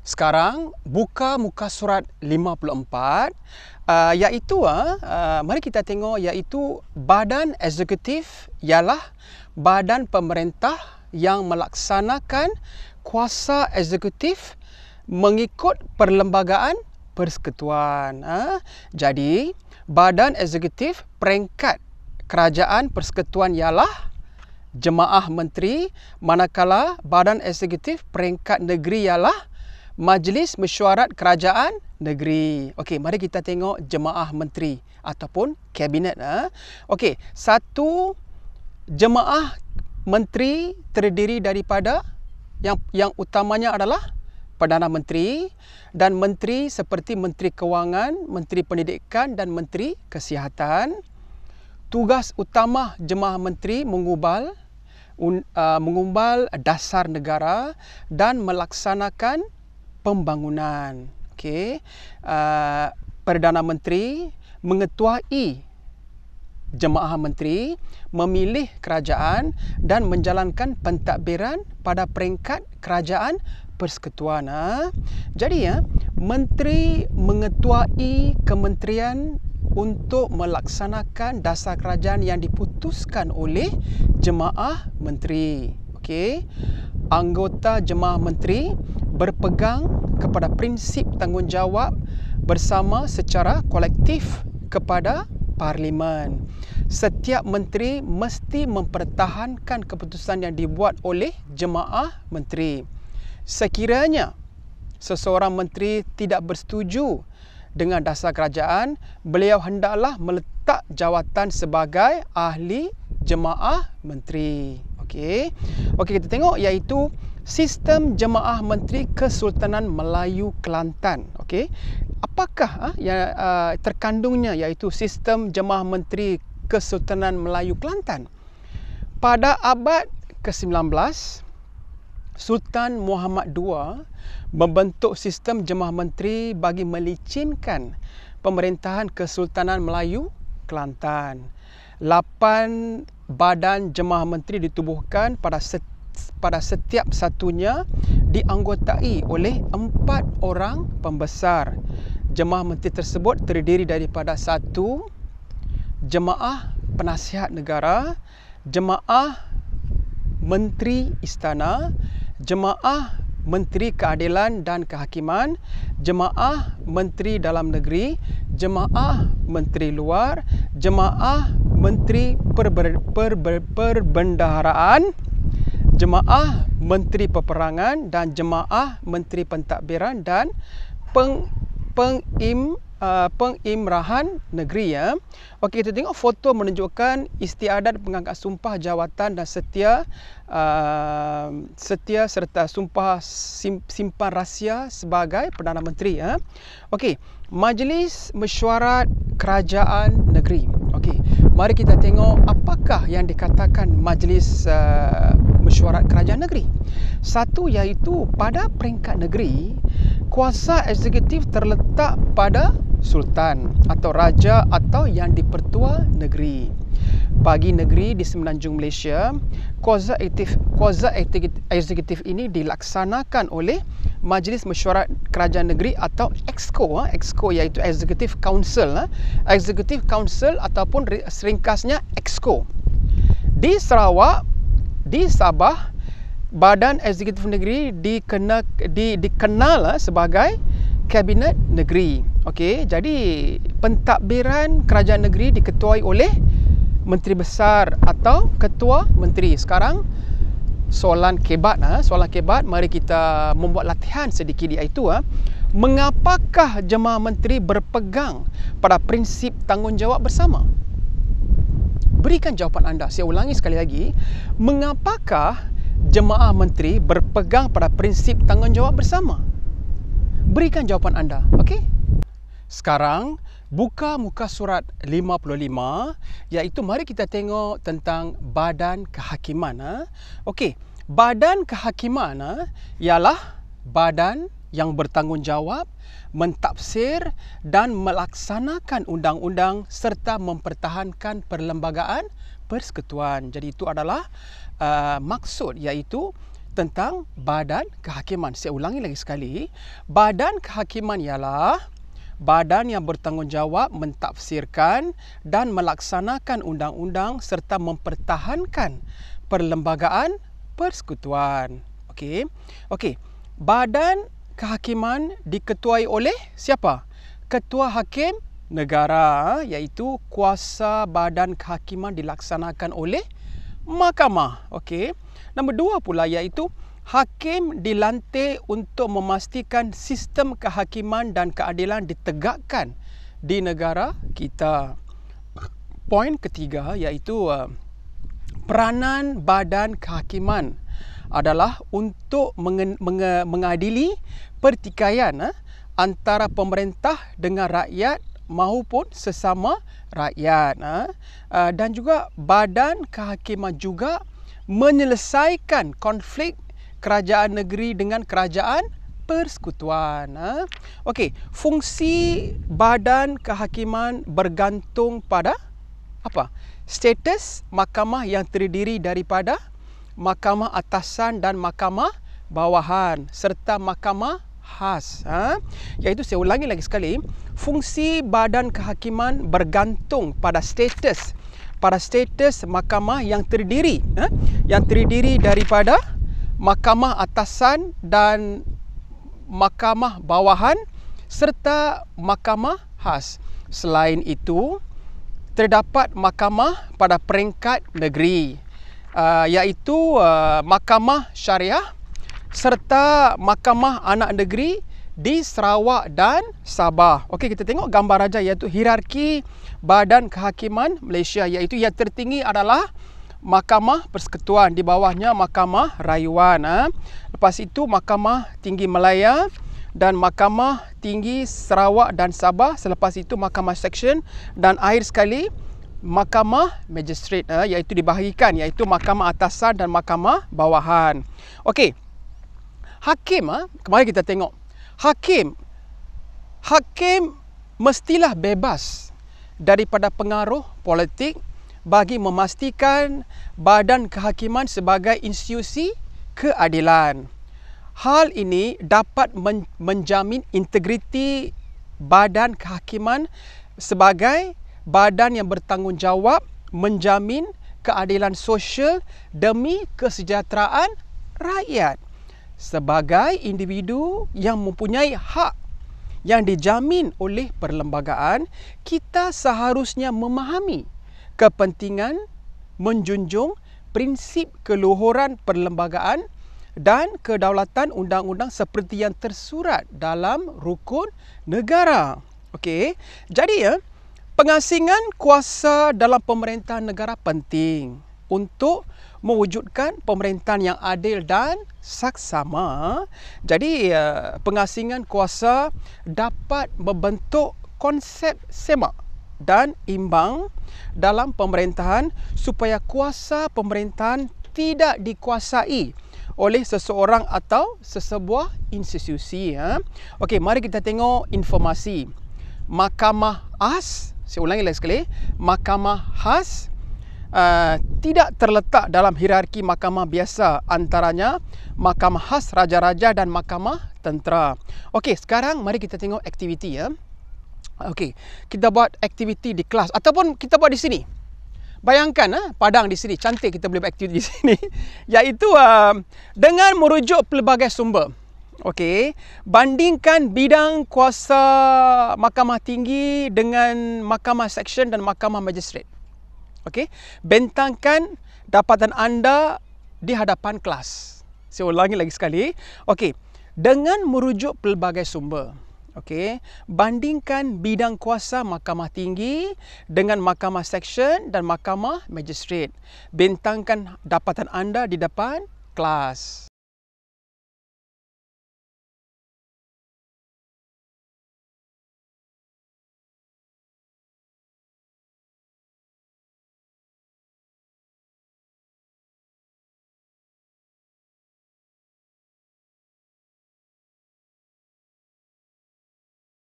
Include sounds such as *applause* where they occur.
Sekarang buka muka surat 54 uh, iaitu uh, uh, mari kita tengok iaitu badan eksekutif ialah badan pemerintah yang melaksanakan kuasa eksekutif mengikut perlembagaan persekutuan. Uh. Jadi badan eksekutif peringkat kerajaan persekutuan ialah jemaah menteri manakala badan eksekutif peringkat negeri ialah Majlis Mesyuarat Kerajaan Negeri. Okey, mari kita tengok jemaah menteri ataupun kabinet. Ha? Okey, satu jemaah menteri terdiri daripada yang yang utamanya adalah Perdana Menteri dan menteri seperti Menteri Kewangan, Menteri Pendidikan dan Menteri Kesihatan. Tugas utama jemaah menteri mengubal uh, mengumbal dasar negara dan melaksanakan pembangunan. okay? Uh, ah, Perdana Menteri mengetuai jemaah menteri memilih kerajaan dan menjalankan pentadbiran pada peringkat kerajaan persekutuan. Ha? Jadi ya, menteri mengetuai kementerian untuk melaksanakan dasar kerajaan yang diputuskan oleh jemaah menteri. Okay, Anggota jemaah menteri berpegang kepada prinsip tanggungjawab bersama secara kolektif kepada parlimen. Setiap menteri mesti mempertahankan keputusan yang dibuat oleh jemaah menteri. Sekiranya seseorang menteri tidak bersetuju dengan dasar kerajaan, beliau hendaklah meletak jawatan sebagai ahli jemaah menteri. Okey. Okey kita tengok iaitu sistem jemaah menteri Kesultanan Melayu Kelantan. Okey. Apakah ah ha, terkandungnya iaitu sistem jemaah menteri Kesultanan Melayu Kelantan? Pada abad ke-19 Sultan Muhammad II membentuk sistem jemaah menteri bagi melicinkan pemerintahan Kesultanan Melayu Kelantan. Lapan badan jemaah menteri ditubuhkan pada setiap pada setiap satunya dianggotai oleh empat orang pembesar. Jemaah menteri tersebut terdiri daripada satu jemaah penasihat negara, jemaah menteri istana, jemaah menteri keadilan dan kehakiman, jemaah menteri dalam negeri, jemaah menteri luar, jemaah menteri perber- perber- perbendaharaan jemaah menteri peperangan dan jemaah menteri pentadbiran dan peng pengim uh, pengimrahan negeri ya. Okey kita tengok foto menunjukkan istiadat pengangkat sumpah jawatan dan setia uh, setia serta sumpah sim, simpan rahsia sebagai perdana menteri ya. Okey, Majlis Mesyuarat Kerajaan Negeri mari kita tengok apakah yang dikatakan majlis uh, mesyuarat kerajaan negeri satu iaitu pada peringkat negeri kuasa eksekutif terletak pada sultan atau raja atau yang dipertua negeri bagi negeri di semenanjung Malaysia kuasa eksekutif kuasa eksekutif ini dilaksanakan oleh Majlis Mesyuarat Kerajaan Negeri atau EXCO, ah. EXCO iaitu Executive Council, ah. Executive Council ataupun seringkasnya EXCO. Di Sarawak, di Sabah, Badan Eksekutif Negeri dikena, di, dikenal ah, sebagai Kabinet Negeri. Okay, jadi pentadbiran kerajaan negeri diketuai oleh Menteri Besar atau Ketua Menteri. Sekarang soalan kebat ha? soalan kebat mari kita membuat latihan sedikit iaitu ha? mengapakah jemaah menteri berpegang pada prinsip tanggungjawab bersama berikan jawapan anda saya ulangi sekali lagi mengapakah jemaah menteri berpegang pada prinsip tanggungjawab bersama berikan jawapan anda okey sekarang Buka muka surat 55 iaitu mari kita tengok tentang badan kehakiman. Ha? Okey, badan kehakiman ha, ialah badan yang bertanggungjawab mentafsir dan melaksanakan undang-undang serta mempertahankan perlembagaan persekutuan. Jadi itu adalah uh, maksud iaitu tentang badan kehakiman. Saya ulangi lagi sekali. Badan kehakiman ialah badan yang bertanggungjawab mentafsirkan dan melaksanakan undang-undang serta mempertahankan perlembagaan persekutuan. Okey. Okey. Badan kehakiman diketuai oleh siapa? Ketua Hakim Negara iaitu kuasa badan kehakiman dilaksanakan oleh mahkamah. Okey. Nombor dua pula iaitu Hakim dilantik untuk memastikan sistem kehakiman dan keadilan ditegakkan di negara kita. Poin ketiga iaitu uh, peranan badan kehakiman adalah untuk mengadili pertikaian uh, antara pemerintah dengan rakyat maupun sesama rakyat. Uh, dan juga badan kehakiman juga menyelesaikan konflik kerajaan negeri dengan kerajaan persekutuan. Ha? Okey, fungsi badan kehakiman bergantung pada apa? Status mahkamah yang terdiri daripada mahkamah atasan dan mahkamah bawahan serta mahkamah khas. Ha? Iaitu saya ulangi lagi sekali, fungsi badan kehakiman bergantung pada status pada status mahkamah yang terdiri ha? yang terdiri daripada mahkamah atasan dan mahkamah bawahan serta mahkamah khas. Selain itu, terdapat mahkamah pada peringkat negeri uh, iaitu uh, mahkamah syariah serta mahkamah anak negeri di Sarawak dan Sabah. Okey, kita tengok gambar saja iaitu hierarki badan kehakiman Malaysia iaitu yang tertinggi adalah mahkamah persekutuan di bawahnya mahkamah rayuan ha. lepas itu mahkamah tinggi Melaya dan mahkamah tinggi Sarawak dan Sabah selepas itu mahkamah section dan akhir sekali mahkamah magistrate ha, iaitu dibahagikan iaitu mahkamah atasan dan mahkamah bawahan okey hakim ha, kemarin kita tengok hakim hakim mestilah bebas daripada pengaruh politik bagi memastikan badan kehakiman sebagai institusi keadilan. Hal ini dapat menjamin integriti badan kehakiman sebagai badan yang bertanggungjawab menjamin keadilan sosial demi kesejahteraan rakyat sebagai individu yang mempunyai hak yang dijamin oleh perlembagaan kita seharusnya memahami kepentingan menjunjung prinsip keluhuran perlembagaan dan kedaulatan undang-undang seperti yang tersurat dalam rukun negara. Okey. Jadi ya, pengasingan kuasa dalam pemerintahan negara penting untuk mewujudkan pemerintahan yang adil dan saksama. Jadi ya, pengasingan kuasa dapat membentuk konsep semak dan imbang dalam pemerintahan supaya kuasa pemerintahan tidak dikuasai oleh seseorang atau sesebuah institusi. Ha? Okey, mari kita tengok informasi. Mahkamah AS, saya ulangi lagi sekali, Mahkamah AS uh, tidak terletak dalam hierarki mahkamah biasa antaranya Mahkamah AS Raja-Raja dan Mahkamah Tentera. Okey, sekarang mari kita tengok aktiviti. Ya. Okey, kita buat aktiviti di kelas ataupun kita buat di sini. Bayangkan ah, padang di sini cantik kita boleh buat aktiviti di *laughs* sini Yaitu ah, dengan merujuk pelbagai sumber. Okey, bandingkan bidang kuasa mahkamah tinggi dengan mahkamah section dan mahkamah magistrate. Okey, bentangkan dapatan anda di hadapan kelas. Saya ulangi lagi sekali. Okey, dengan merujuk pelbagai sumber. Okey, bandingkan bidang kuasa mahkamah tinggi dengan mahkamah section dan mahkamah magistrate. Bentangkan dapatan anda di depan kelas.